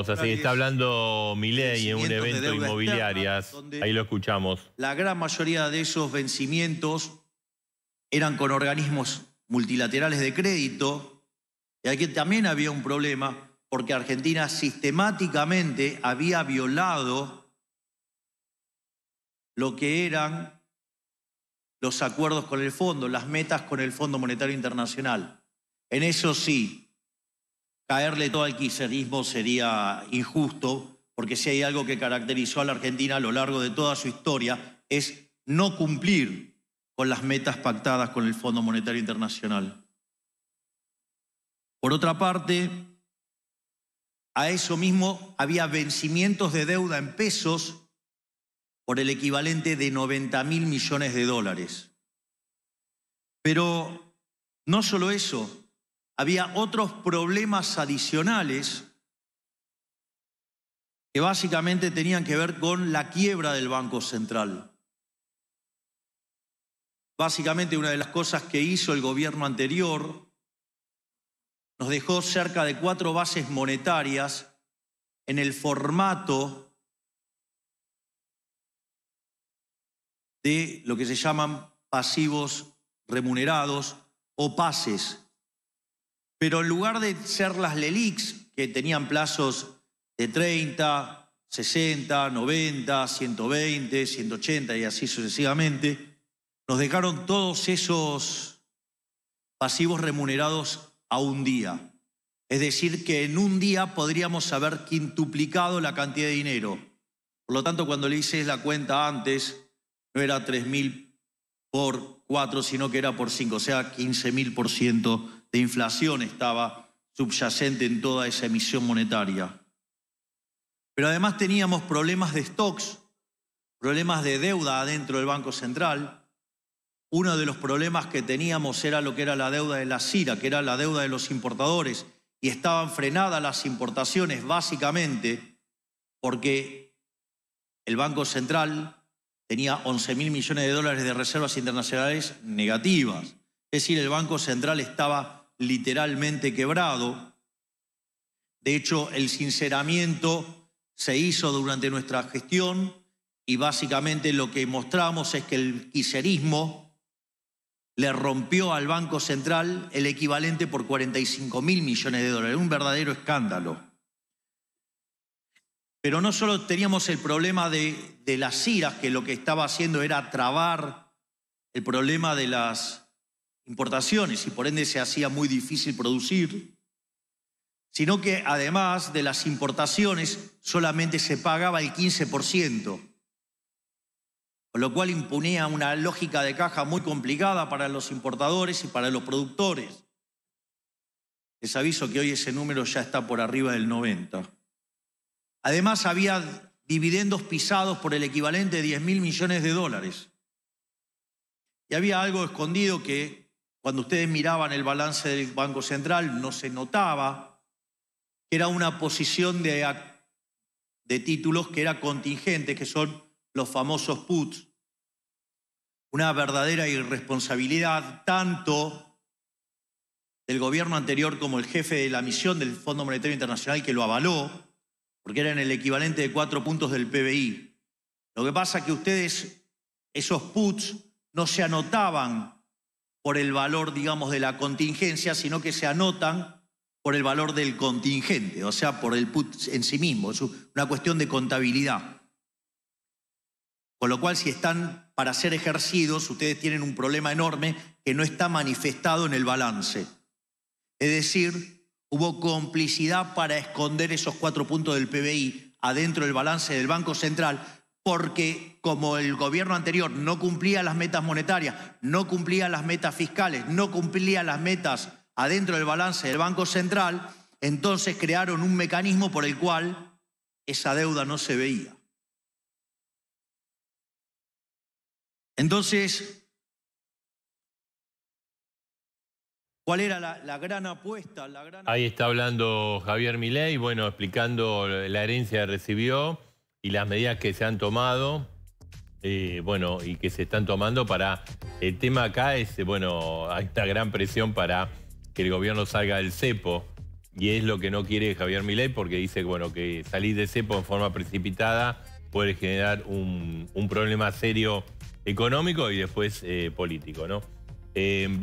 Está hablando Milei en un evento de inmobiliarias. Ahí lo escuchamos. La gran mayoría de esos vencimientos eran con organismos multilaterales de crédito. Y aquí también había un problema porque Argentina sistemáticamente había violado lo que eran los acuerdos con el fondo, las metas con el Fondo Monetario Internacional. En eso sí, caerle todo al quiserismo sería injusto, porque si hay algo que caracterizó a la Argentina a lo largo de toda su historia es no cumplir con las metas pactadas con el Fondo Monetario Internacional. Por otra parte, a eso mismo había vencimientos de deuda en pesos por el equivalente de 90 mil millones de dólares. Pero no solo eso, había otros problemas adicionales que básicamente tenían que ver con la quiebra del Banco Central. Básicamente una de las cosas que hizo el gobierno anterior nos dejó cerca de cuatro bases monetarias en el formato de lo que se llaman pasivos remunerados o pases pero en lugar de ser las LELIX, que tenían plazos de 30, 60, 90, 120, 180 y así sucesivamente, nos dejaron todos esos pasivos remunerados a un día. Es decir, que en un día podríamos haber quintuplicado la cantidad de dinero. Por lo tanto, cuando le hice la cuenta antes, no era 3.000 mil por 4, sino que era por 5, o sea, 15.000% de inflación estaba subyacente en toda esa emisión monetaria. Pero además teníamos problemas de stocks, problemas de deuda adentro del Banco Central. Uno de los problemas que teníamos era lo que era la deuda de la CIRA, que era la deuda de los importadores, y estaban frenadas las importaciones básicamente porque el Banco Central tenía 11 mil millones de dólares de reservas internacionales negativas. Es decir, el Banco Central estaba literalmente quebrado. De hecho, el sinceramiento se hizo durante nuestra gestión y básicamente lo que mostramos es que el quiserismo le rompió al Banco Central el equivalente por 45 mil millones de dólares. Un verdadero escándalo. Pero no solo teníamos el problema de, las iras, que lo que estaba haciendo era trabar el problema de las importaciones y por ende se hacía muy difícil producir, sino que además de las importaciones solamente se pagaba el 15%, con lo cual imponía una lógica de caja muy complicada para los importadores y para los productores. Les aviso que hoy ese número ya está por arriba del 90%. Además, había dividendos pisados por el equivalente de 10 mil millones de dólares. Y había algo escondido que cuando ustedes miraban el balance del Banco Central no se notaba, que era una posición de, de títulos que era contingente, que son los famosos puts. Una verdadera irresponsabilidad tanto del gobierno anterior como el jefe de la misión del Fondo Monetario Internacional que lo avaló, porque eran el equivalente de cuatro puntos del PBI. Lo que pasa es que ustedes, esos puts, no se anotaban por el valor, digamos, de la contingencia, sino que se anotan por el valor del contingente, o sea, por el put en sí mismo. Es una cuestión de contabilidad. Con lo cual, si están para ser ejercidos, ustedes tienen un problema enorme que no está manifestado en el balance. Es decir, Hubo complicidad para esconder esos cuatro puntos del PBI adentro del balance del Banco Central, porque como el gobierno anterior no cumplía las metas monetarias, no cumplía las metas fiscales, no cumplía las metas adentro del balance del Banco Central, entonces crearon un mecanismo por el cual esa deuda no se veía. Entonces, cuál era la, gran apuesta. Ahí está hablando Javier Milei, bueno, explicando la herencia que recibió y las medidas que se han tomado. Eh, bueno, y que se están tomando para... El tema acá es, bueno, hay esta gran presión para que el gobierno salga del cepo. Y es lo que no quiere Javier Milei porque dice, bueno, que salir de cepo en forma precipitada puede generar un, problema serio económico y después eh, político, ¿no? Eh,